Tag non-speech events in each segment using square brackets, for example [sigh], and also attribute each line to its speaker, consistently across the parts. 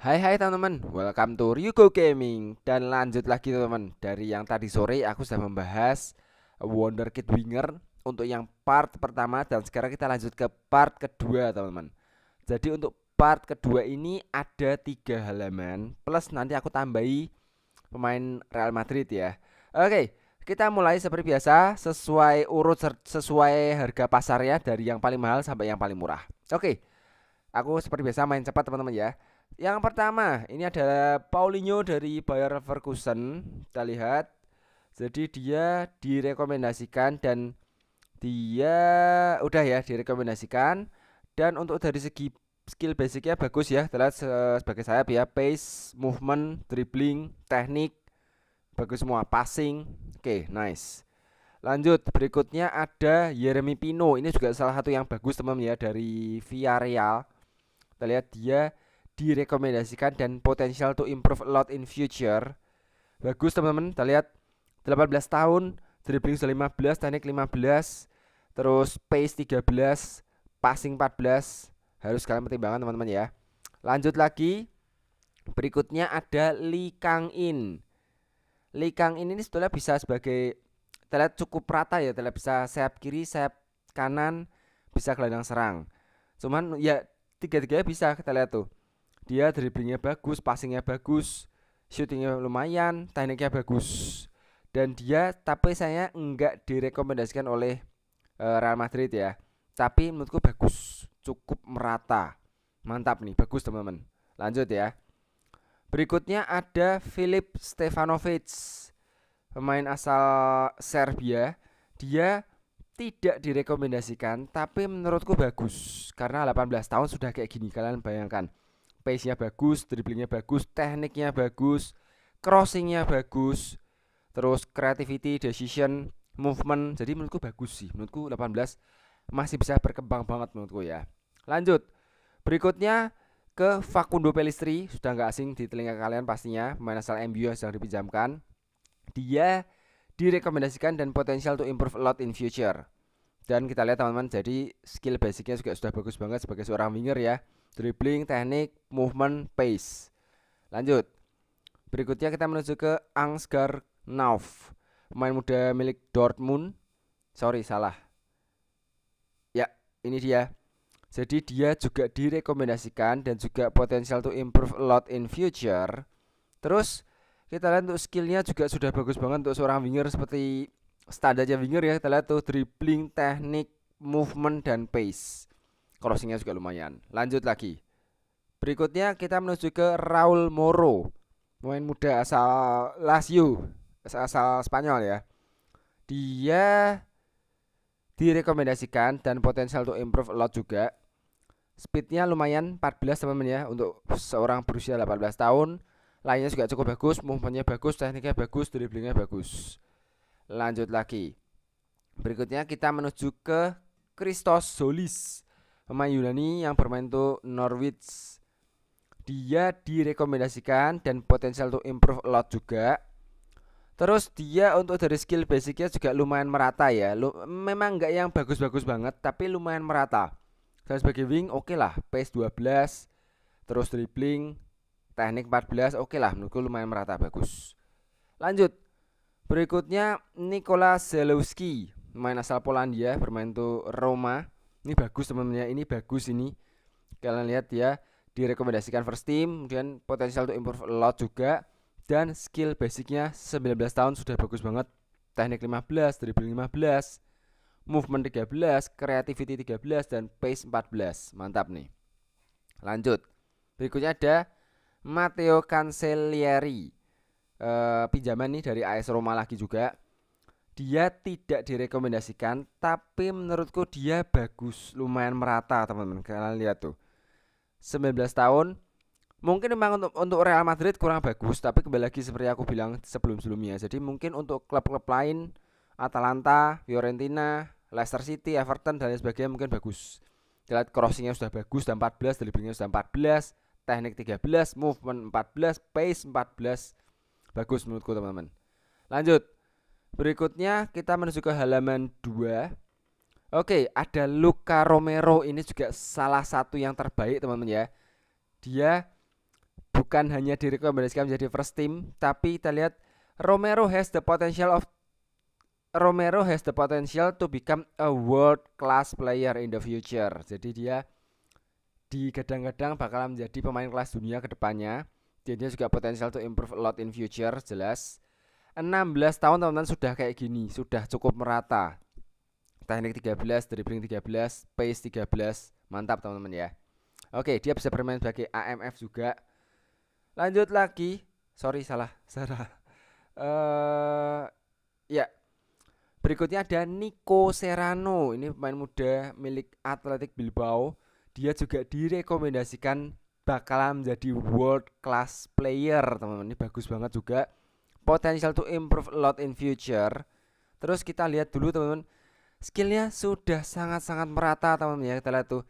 Speaker 1: Hai hai teman-teman, welcome to Ryugo Gaming Dan lanjut lagi teman-teman Dari yang tadi sore aku sudah membahas Wonder Kid Winger Untuk yang part pertama Dan sekarang kita lanjut ke part kedua teman-teman Jadi untuk part kedua ini ada tiga halaman Plus nanti aku tambahi pemain Real Madrid ya Oke, okay, kita mulai seperti biasa sesuai urut sesuai harga pasar ya dari yang paling mahal sampai yang paling murah. Oke. Aku seperti biasa main cepat teman-teman ya. Yang pertama, ini ada Paulinho dari Bayer Leverkusen. Kita lihat. Jadi dia direkomendasikan dan dia udah ya direkomendasikan dan untuk dari segi skill basicnya bagus ya terlihat eh, sebagai sayap ya pace movement dribbling teknik Bagus semua. Passing. Oke, okay, nice. Lanjut, berikutnya ada Jeremy Pino. Ini juga salah satu yang bagus teman teman ya dari Villarreal. Kita lihat dia direkomendasikan dan potensial to improve a lot in future. Bagus teman-teman, kita lihat 18 tahun, dribbling 15, teknik 15, terus pace 13, passing 14. Harus kalian pertimbangkan teman-teman ya. Lanjut lagi. Berikutnya ada Lee Kang In. Likang ini sebetulnya bisa sebagai telat cukup rata ya, telat bisa sayap kiri, sayap kanan, bisa gelandang serang. Cuman ya tiga-tiganya bisa kita lihat tuh. Dia dribblingnya bagus, passingnya bagus, shootingnya lumayan, tekniknya bagus. Dan dia tapi saya enggak direkomendasikan oleh uh, Real Madrid ya. Tapi menurutku bagus, cukup merata. Mantap nih, bagus teman-teman. Lanjut ya. Berikutnya ada Filip Stefanovic, pemain asal Serbia. Dia tidak direkomendasikan, tapi menurutku bagus karena 18 tahun sudah kayak gini kalian bayangkan. Pace-nya bagus, dribblingnya bagus, tekniknya bagus, crossingnya bagus, terus creativity, decision, movement. Jadi menurutku bagus sih. Menurutku 18 masih bisa berkembang banget menurutku ya. Lanjut. Berikutnya ke Facundo Pelistri sudah nggak asing di telinga kalian pastinya pemain asal MU yang sedang dipinjamkan dia direkomendasikan dan potensial to improve a lot in future dan kita lihat teman-teman jadi skill basicnya juga sudah bagus banget sebagai seorang winger ya dribbling teknik movement pace lanjut berikutnya kita menuju ke Ansgar Nauf pemain muda milik Dortmund sorry salah ya ini dia jadi dia juga direkomendasikan dan juga potensial to improve a lot in future. Terus kita lihat untuk skillnya juga sudah bagus banget untuk seorang winger seperti standarnya winger ya. Kita lihat tuh dribbling, teknik, movement dan pace. Crossingnya juga lumayan. Lanjut lagi. Berikutnya kita menuju ke Raul Moro, pemain muda asal Lazio, asal Spanyol ya. Dia direkomendasikan dan potensial untuk improve a lot juga Speednya lumayan 14 teman-teman ya untuk seorang berusia 18 tahun. Lainnya juga cukup bagus, movementnya bagus, tekniknya bagus, dribblingnya bagus. Lanjut lagi. Berikutnya kita menuju ke Christos Solis, pemain Yunani yang bermain untuk Norwich. Dia direkomendasikan dan potensial untuk improve a lot juga. Terus dia untuk dari skill basicnya juga lumayan merata ya. Lu, memang enggak yang bagus-bagus banget, tapi lumayan merata. Saya sebagai wing oke okay lah, pace 12, terus dribbling, teknik 14 oke okay lah menurutku lumayan merata bagus. Lanjut. Berikutnya Nikola Zelowski, main asal Polandia, bermain tuh Roma. Ini bagus teman-temannya, ini bagus ini. Kalian lihat ya, direkomendasikan first team, kemudian potensial untuk improve a lot juga dan skill basicnya 19 tahun sudah bagus banget. Teknik 15, dribbling 15, movement 13, creativity 13 dan pace 14. Mantap nih. Lanjut. Berikutnya ada Matteo Cancellieri. E, pinjaman nih dari AS Roma lagi juga. Dia tidak direkomendasikan, tapi menurutku dia bagus, lumayan merata, teman-teman. Kalian lihat tuh. 19 tahun, mungkin memang untuk untuk Real Madrid kurang bagus tapi kembali lagi seperti aku bilang sebelum sebelumnya jadi mungkin untuk klub-klub lain Atalanta, Fiorentina, Leicester City, Everton dan lain sebagainya mungkin bagus. Kita lihat crossingnya sudah bagus, dan 14, dribblingnya sudah 14, teknik 13, movement 14, pace 14. Bagus menurutku teman-teman. Lanjut. Berikutnya kita menuju ke halaman 2. Oke, ada Luka Romero ini juga salah satu yang terbaik teman-teman ya. Dia bukan hanya direkomendasikan menjadi first team, tapi kita lihat Romero has the potential of Romero has the potential to become a world class player in the future. Jadi dia di gedang kadang bakal menjadi pemain kelas dunia ke depannya. Jadi dia juga potensial to improve a lot in future, jelas. 16 tahun teman-teman sudah kayak gini, sudah cukup merata. Teknik 13, dribbling 13, pace 13, mantap teman-teman ya. Oke, dia bisa bermain sebagai AMF juga. Lanjut lagi, sorry salah, salah. Uh, ya, Berikutnya ada Nico Serrano, ini pemain muda milik Athletic Bilbao. Dia juga direkomendasikan bakalan menjadi world class player, teman-teman. Ini bagus banget juga. Potential to improve a lot in future. Terus kita lihat dulu, teman-teman. Skillnya sudah sangat-sangat merata, teman-teman ya. Kita lihat tuh.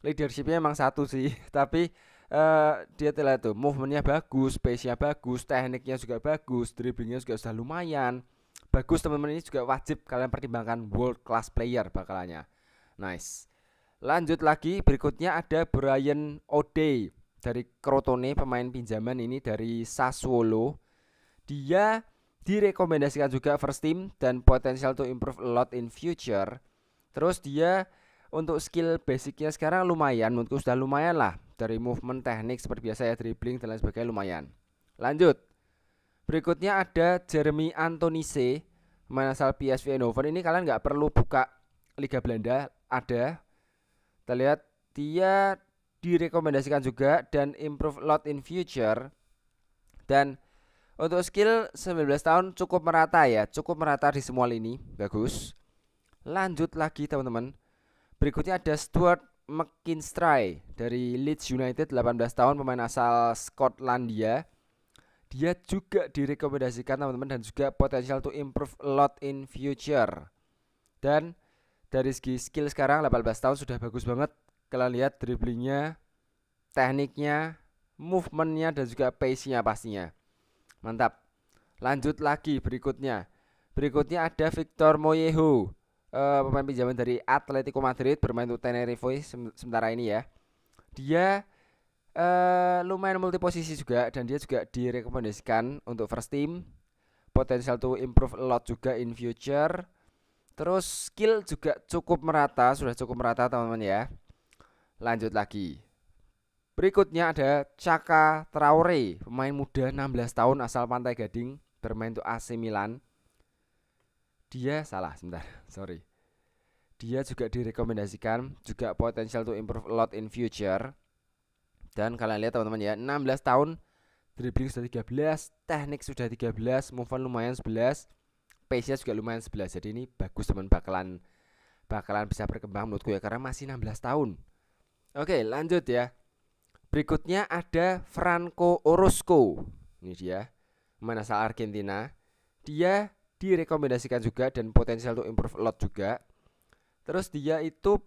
Speaker 1: Leadershipnya emang satu sih, [laughs] tapi uh, dia telah tuh movementnya bagus, pace-nya bagus, tekniknya juga bagus, dribblingnya juga sudah lumayan bagus teman-teman ini juga wajib kalian pertimbangkan world class player bakalannya. Nice. Lanjut lagi berikutnya ada Brian O'Day dari Crotone pemain pinjaman ini dari Sassuolo. Dia direkomendasikan juga first team dan potensial to improve a lot in future. Terus dia untuk skill basicnya sekarang lumayan menurutku sudah lumayan lah dari movement teknik seperti biasa ya dribbling dan lain sebagainya lumayan. Lanjut Berikutnya ada Jeremy Antonise menasal PSV Eindhoven. Ini kalian nggak perlu buka Liga Belanda, ada. Kita lihat dia direkomendasikan juga dan improve lot in future. Dan untuk skill 19 tahun cukup merata ya, cukup merata di semua lini. Bagus. Lanjut lagi teman-teman. Berikutnya ada Stuart McKinstry dari Leeds United 18 tahun pemain asal Skotlandia dia juga direkomendasikan teman-teman dan juga potensial to improve a lot in future. Dan dari segi skill sekarang 18 tahun sudah bagus banget. Kalian lihat dribblingnya, tekniknya, movementnya dan juga pace-nya pastinya. Mantap. Lanjut lagi berikutnya. Berikutnya ada Victor Moyeho. Uh, eh, pemain pinjaman dari Atletico Madrid bermain untuk Tenerife sementara ini ya. Dia uh, lumayan multi posisi juga dan dia juga direkomendasikan untuk first team potensial to improve a lot juga in future terus skill juga cukup merata sudah cukup merata teman-teman ya lanjut lagi berikutnya ada Chaka Traore pemain muda 16 tahun asal Pantai Gading bermain untuk AC Milan dia salah sebentar [laughs] sorry dia juga direkomendasikan juga potensial to improve a lot in future dan kalian lihat teman-teman ya, 16 tahun dribbling sudah 13, teknik sudah 13, move on lumayan 11, pace-nya juga lumayan 11. Jadi ini bagus teman bakalan bakalan bisa berkembang menurutku ya karena masih 16 tahun. Oke, lanjut ya. Berikutnya ada Franco Orozco. Ini dia, pemain asal Argentina. Dia direkomendasikan juga dan potensial untuk improve a lot juga. Terus dia itu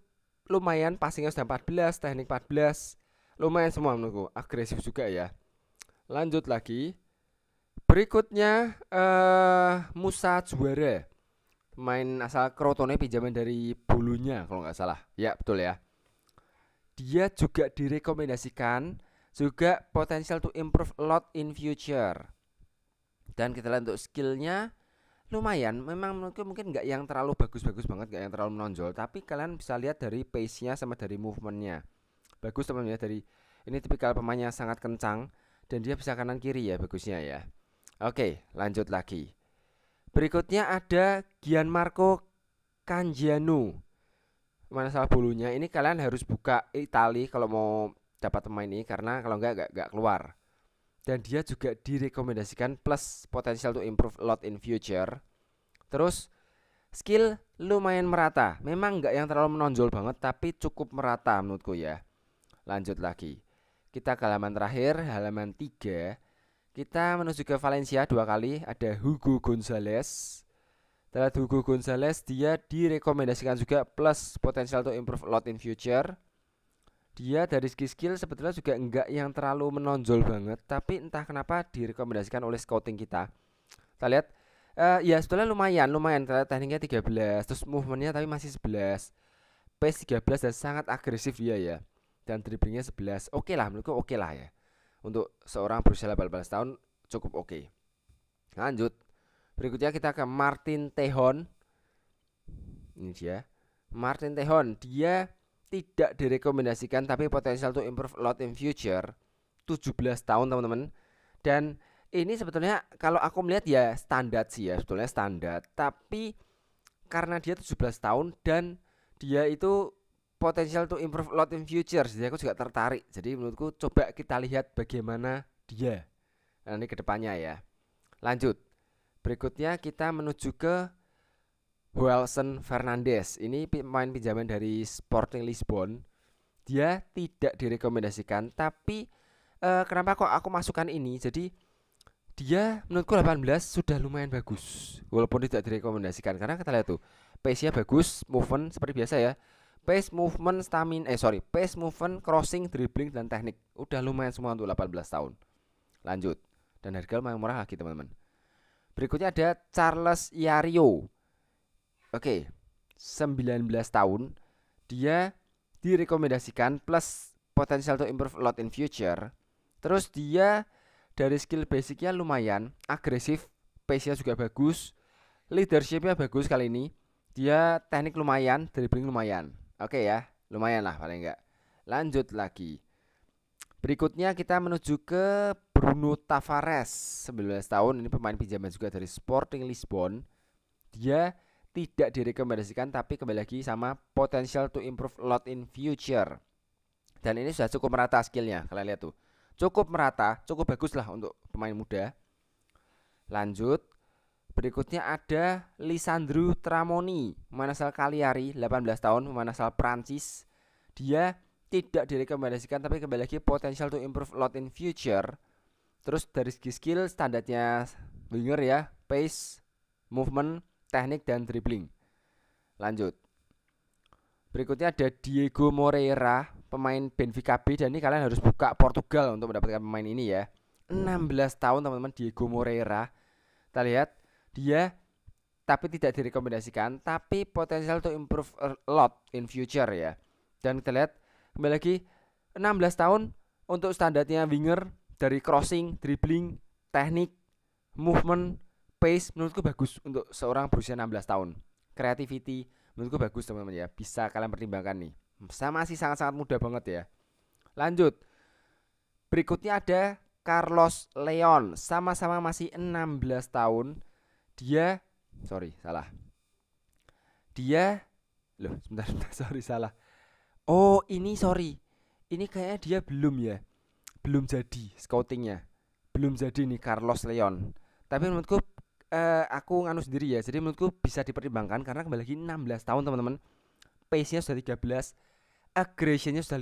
Speaker 1: lumayan passingnya sudah 14, teknik 14, lumayan semua menurutku agresif juga ya lanjut lagi berikutnya uh, Musa juara main asal Krotone pinjaman dari bulunya kalau nggak salah ya betul ya dia juga direkomendasikan juga potensial to improve a lot in future dan kita lihat untuk skillnya lumayan memang menurutku mungkin nggak yang terlalu bagus-bagus banget nggak yang terlalu menonjol tapi kalian bisa lihat dari pace nya sama dari movementnya bagus teman teman ya dari ini tipikal pemainnya sangat kencang dan dia bisa kanan kiri ya bagusnya ya. Oke, lanjut lagi. Berikutnya ada Gianmarco Canjianu. Mana salah bulunya? Ini kalian harus buka Itali kalau mau dapat pemain ini karena kalau enggak enggak, enggak keluar. Dan dia juga direkomendasikan plus potensial to improve a lot in future. Terus skill lumayan merata. Memang enggak yang terlalu menonjol banget tapi cukup merata menurutku ya Lanjut lagi. Kita ke halaman terakhir, halaman 3. Kita menuju ke Valencia dua kali, ada Hugo Gonzalez. Terhadap Hugo Gonzalez, dia direkomendasikan juga plus potensial untuk improve a lot in future. Dia dari segi skill sebetulnya juga enggak yang terlalu menonjol banget, tapi entah kenapa direkomendasikan oleh scouting kita. Kita lihat uh, ya sebetulnya lumayan lumayan tekniknya 13 terus movementnya tapi masih 11 pace 13 dan sangat agresif dia ya dan dribblingnya 11 oke okay lah menurutku oke okay lah ya untuk seorang berusia 18 tahun cukup oke okay. lanjut berikutnya kita ke Martin Tehon ini dia Martin Tehon dia tidak direkomendasikan tapi potensial untuk improve a lot in future 17 tahun teman-teman dan ini sebetulnya kalau aku melihat ya standar sih ya sebetulnya standar tapi karena dia 17 tahun dan dia itu potensial to improve a lot in future jadi aku juga tertarik jadi menurutku coba kita lihat bagaimana dia nah, ini kedepannya ya lanjut berikutnya kita menuju ke Wilson Fernandez ini pemain pinjaman dari Sporting Lisbon dia tidak direkomendasikan tapi eh, kenapa kok aku masukkan ini jadi dia menurutku 18 sudah lumayan bagus walaupun tidak direkomendasikan karena kita lihat tuh pace-nya bagus, movement seperti biasa ya pace movement stamina eh sorry pace movement crossing dribbling dan teknik udah lumayan semua untuk 18 tahun lanjut dan harga lumayan murah lagi teman-teman berikutnya ada Charles Yario oke 19 tahun dia direkomendasikan plus potensial to improve a lot in future terus dia dari skill basicnya lumayan agresif pace-nya juga bagus leadershipnya bagus kali ini dia teknik lumayan dribbling lumayan Oke ya, lumayan lah paling enggak. Lanjut lagi. Berikutnya kita menuju ke Bruno Tavares, 19 tahun, ini pemain pinjaman juga dari Sporting Lisbon. Dia tidak direkomendasikan tapi kembali lagi sama potential to improve a lot in future. Dan ini sudah cukup merata skillnya, kalian lihat tuh. Cukup merata, cukup bagus lah untuk pemain muda. Lanjut, Berikutnya ada Lisandro Tramoni, pemain asal Cagliari, 18 tahun, pemain asal Prancis. Dia tidak direkomendasikan tapi kembali lagi potensial to improve lot in future. Terus dari segi skill standarnya winger ya, pace, movement, teknik dan dribbling. Lanjut. Berikutnya ada Diego Moreira, pemain Benfica B dan ini kalian harus buka Portugal untuk mendapatkan pemain ini ya. 16 tahun teman-teman Diego Moreira. Kita lihat dia tapi tidak direkomendasikan tapi potensial to improve a lot in future ya dan kita lihat kembali lagi 16 tahun untuk standarnya winger dari crossing, dribbling, teknik, movement, pace menurutku bagus untuk seorang berusia 16 tahun. Creativity menurutku bagus teman-teman ya, bisa kalian pertimbangkan nih. Sama sih sangat-sangat mudah banget ya. Lanjut. Berikutnya ada Carlos Leon, sama-sama masih 16 tahun dia sorry salah dia loh sebentar, [laughs] sebentar sorry salah oh ini sorry ini kayaknya dia belum ya belum jadi scoutingnya belum jadi nih Carlos Leon tapi menurutku eh, aku nganu sendiri ya jadi menurutku bisa dipertimbangkan karena kembali lagi 16 tahun teman-teman pace-nya sudah 13 nya sudah 15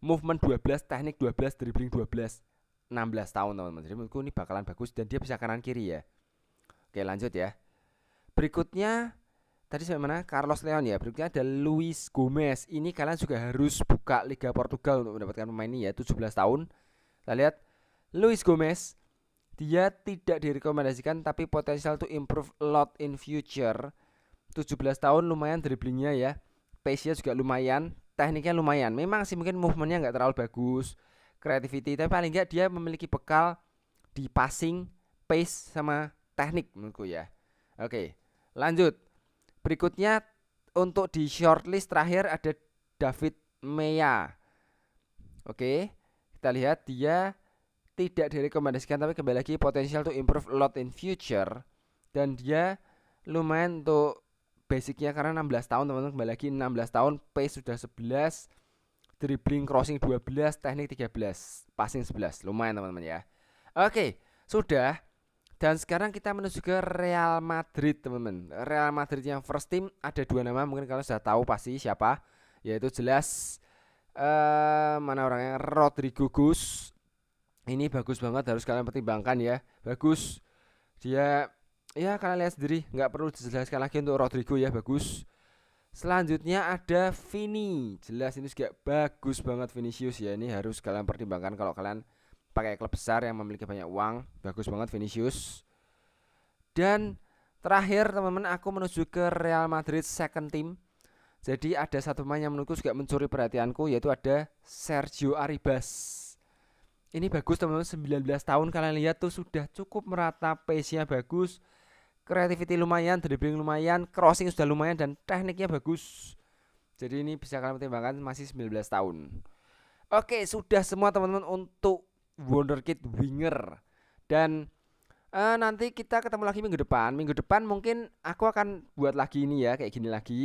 Speaker 1: movement 12 teknik 12 dribbling 12 16 tahun teman-teman jadi menurutku ini bakalan bagus dan dia bisa kanan kiri ya Oke, lanjut ya. Berikutnya tadi sampai mana? Carlos Leon ya. Berikutnya ada Luis Gomez. Ini kalian juga harus buka Liga Portugal untuk mendapatkan pemain ini ya, 17 tahun. Kita lihat Luis Gomez dia tidak direkomendasikan tapi potensial to improve a lot in future. 17 tahun lumayan dribblingnya ya. Pace-nya juga lumayan, tekniknya lumayan. Memang sih mungkin movementnya nggak terlalu bagus, creativity, tapi paling nggak dia memiliki bekal di passing, pace sama teknik menurutku ya. Oke, lanjut. Berikutnya untuk di shortlist terakhir ada David Mea. Oke, kita lihat dia tidak direkomendasikan tapi kembali lagi potensial to improve a lot in future dan dia lumayan untuk basicnya karena 16 tahun teman-teman kembali lagi 16 tahun pace sudah 11 dribbling crossing 12 teknik 13 passing 11 lumayan teman-teman ya oke sudah dan sekarang kita menuju ke Real Madrid, teman-teman. Real Madrid yang first team ada dua nama, mungkin kalian sudah tahu pasti siapa. Yaitu jelas eh mana orangnya Rodrigo Gus. Ini bagus banget harus kalian pertimbangkan ya. Bagus. Dia ya kalian lihat sendiri, nggak perlu dijelaskan lagi untuk Rodrigo ya, bagus. Selanjutnya ada Vini. Jelas ini juga bagus banget Vinicius ya. Ini harus kalian pertimbangkan kalau kalian pakai klub besar yang memiliki banyak uang bagus banget Vinicius dan terakhir teman-teman aku menuju ke Real Madrid second team jadi ada satu pemain yang menurutku juga mencuri perhatianku yaitu ada Sergio Arribas ini bagus teman-teman 19 tahun kalian lihat tuh sudah cukup merata pace-nya bagus creativity lumayan dribbling lumayan crossing sudah lumayan dan tekniknya bagus jadi ini bisa kalian pertimbangkan masih 19 tahun oke sudah semua teman-teman untuk wonderkid winger dan uh, nanti kita ketemu lagi minggu depan minggu depan mungkin aku akan buat lagi ini ya kayak gini lagi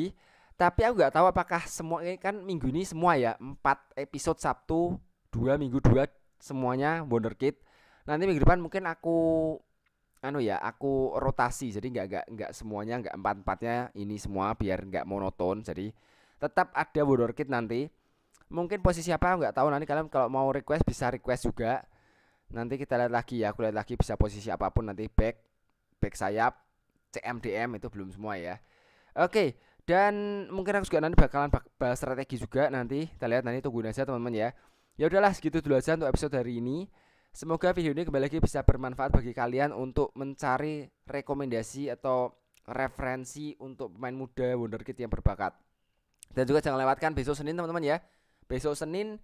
Speaker 1: tapi aku nggak tahu apakah semua ini kan minggu ini semua ya empat episode Sabtu dua minggu dua semuanya wonderkid nanti minggu depan mungkin aku anu ya aku rotasi jadi nggak nggak nggak semuanya nggak empat empatnya ini semua biar nggak monoton jadi tetap ada wonderkid nanti mungkin posisi apa nggak tahu nanti kalian kalau mau request bisa request juga nanti kita lihat lagi ya aku lihat lagi bisa posisi apapun nanti back back sayap CMDM itu belum semua ya oke dan mungkin aku juga nanti bakalan bahas strategi juga nanti kita lihat nanti tunggu aja teman-teman ya ya udahlah segitu dulu aja untuk episode hari ini semoga video ini kembali lagi bisa bermanfaat bagi kalian untuk mencari rekomendasi atau referensi untuk pemain muda wonderkid yang berbakat dan juga jangan lewatkan besok Senin teman-teman ya Besok Senin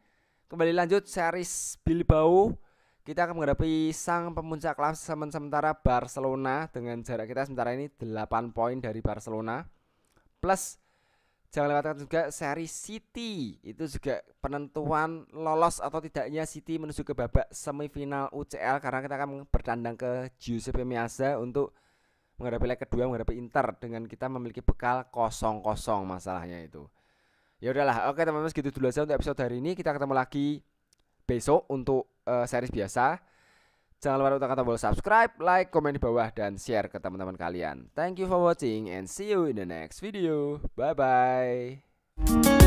Speaker 1: kembali lanjut series Bilbao. Kita akan menghadapi sang pemuncak klasemen sementara Barcelona dengan jarak kita sementara ini 8 poin dari Barcelona. Plus jangan lewatkan juga seri City. Itu juga penentuan lolos atau tidaknya City menuju ke babak semifinal UCL karena kita akan bertandang ke Giuseppe Meazza untuk menghadapi leg kedua menghadapi Inter dengan kita memiliki bekal kosong-kosong masalahnya itu ya udahlah oke teman-teman segitu dulu aja untuk episode hari ini kita ketemu lagi besok untuk uh, series biasa jangan lupa untuk tombol subscribe like komen di bawah dan share ke teman-teman kalian thank you for watching and see you in the next video bye bye